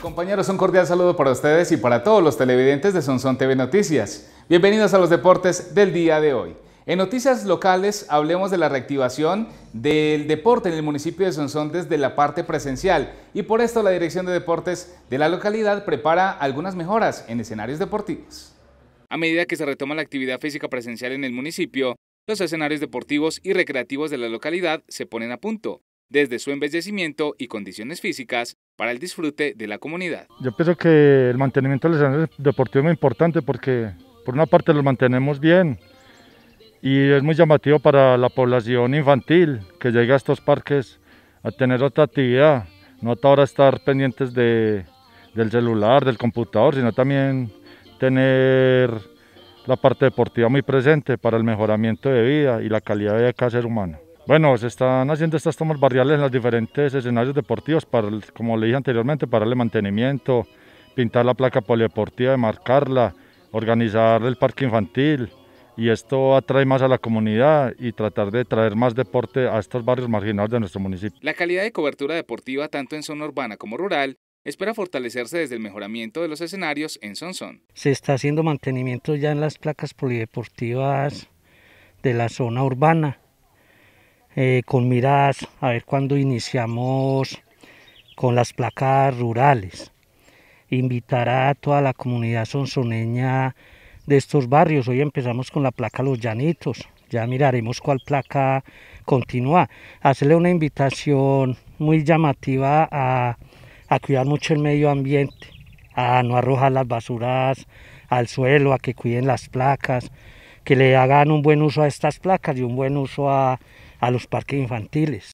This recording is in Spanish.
Compañeros, un cordial saludo para ustedes y para todos los televidentes de Sonson TV Noticias. Bienvenidos a los deportes del día de hoy. En noticias locales hablemos de la reactivación del deporte en el municipio de Sonsón desde la parte presencial y por esto la Dirección de Deportes de la localidad prepara algunas mejoras en escenarios deportivos. A medida que se retoma la actividad física presencial en el municipio, los escenarios deportivos y recreativos de la localidad se ponen a punto, desde su embellecimiento y condiciones físicas para el disfrute de la comunidad. Yo pienso que el mantenimiento del escenario deportivo es muy importante porque por una parte lo mantenemos bien y es muy llamativo para la población infantil que llega a estos parques a tener otra actividad, no hasta ahora estar pendientes del celular, del computador, sino también tener la parte deportiva muy presente para el mejoramiento de vida y la calidad de vida de cada ser humano. Bueno, se están haciendo estas tomas barriales en los diferentes escenarios deportivos, para, como le dije anteriormente, para el mantenimiento, pintar la placa polideportiva, marcarla, organizar el parque infantil, y esto atrae más a la comunidad y tratar de traer más deporte a estos barrios marginales de nuestro municipio. La calidad de cobertura deportiva tanto en zona urbana como rural espera fortalecerse desde el mejoramiento de los escenarios en Sonsón. Se está haciendo mantenimiento ya en las placas polideportivas de la zona urbana eh, con miras a ver cuándo iniciamos con las placas rurales. Invitará a toda la comunidad sonsoneña de estos barrios. Hoy empezamos con la placa Los Llanitos. Ya miraremos cuál placa continúa. Hacerle una invitación muy llamativa a cuidar mucho el medio ambiente, a no arrojar las basuras al suelo, a que cuiden las placas, que le hagan un buen uso a estas placas y un buen uso a, a los parques infantiles.